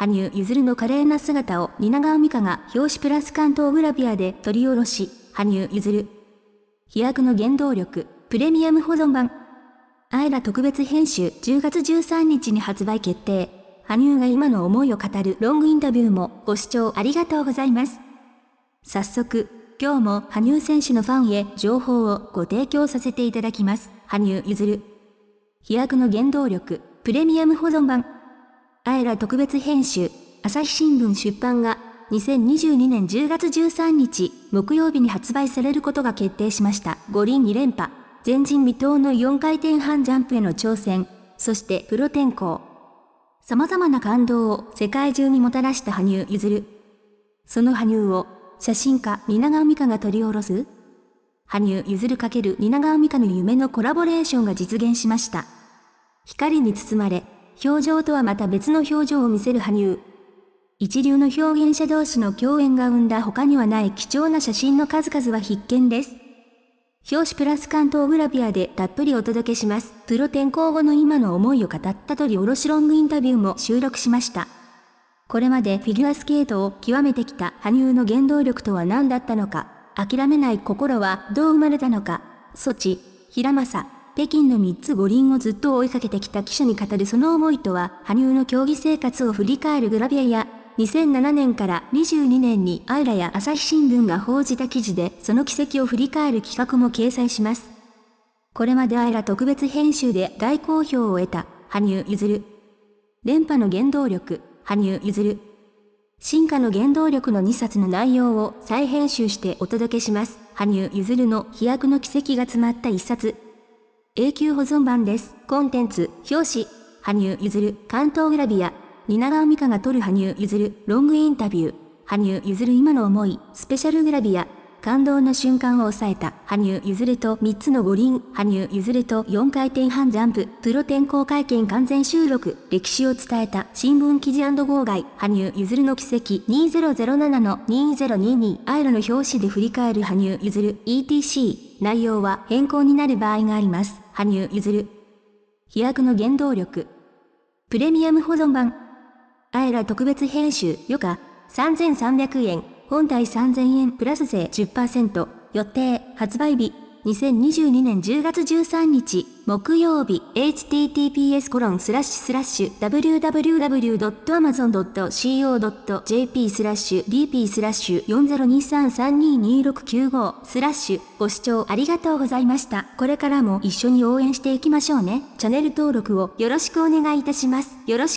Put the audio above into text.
羽生結弦の華麗な姿を蜷川美香が表紙プラス関東グラビアで取り下ろし、羽生結弦。飛躍の原動力、プレミアム保存版。あえら特別編集10月13日に発売決定。羽生が今の思いを語るロングインタビューもご視聴ありがとうございます。早速、今日も羽生選手のファンへ情報をご提供させていただきます。羽生結弦。飛躍の原動力、プレミアム保存版。あえら特別編集、朝日新聞出版が2022年10月13日木曜日に発売されることが決定しました。五輪2連覇、前人未到の4回転半ジャンプへの挑戦、そしてプロ転向。様々な感動を世界中にもたらした羽生結弦。その羽生を写真家蜷川美香が取り下ろす羽生結弦×蜷川美香の夢のコラボレーションが実現しました。光に包まれ、表情とはまた別の表情を見せる羽生。一流の表現者同士の共演が生んだ他にはない貴重な写真の数々は必見です。表紙プラス関東グラビアでたっぷりお届けします。プロ転向後の今の思いを語った取り下ろしロングインタビューも収録しました。これまでフィギュアスケートを極めてきた羽生の原動力とは何だったのか、諦めない心はどう生まれたのか、ソチ、平正、北京の3つ五輪をずっと追いかけてきた記者に語るその思いとは、羽生の競技生活を振り返るグラビアや、2007年から22年にアイラや朝日新聞が報じた記事で、その軌跡を振り返る企画も掲載します。これまでアイラ特別編集で大好評を得た、羽生譲る。連覇の原動力、羽生譲る。進化の原動力の2冊の内容を再編集してお届けします。羽生譲るの飛躍の軌跡が詰まった1冊。永久保存版です。コンテンツ、表紙、羽生結弦、関東グラビア、蜷川美香が撮る羽生結弦、ロングインタビュー、羽生結弦今の思い、スペシャルグラビア、感動の瞬間を抑えた、羽生結弦と3つの五輪、羽生結弦と4回転半ジャンプ、プロ転向会見完全収録、歴史を伝えた新聞記事号外、羽生結弦の奇跡2007の2022アイロの表紙で振り返る羽生結弦 ETC 内容は変更になる場合があります。羽生結弦。飛躍の原動力。プレミアム保存版。あえら特別編集、余価、3300円、本体3000円プラス税10%、予定、発売日。2022年10月13日、木曜日、https コロンスラッシュスラッシュ www.amazon.co.jp スラッシュ dp スラッシュ4023322695スラッシュご視聴ありがとうございました。これからも一緒に応援していきましょうね。チャンネル登録をよろしくお願いいたします。よろしく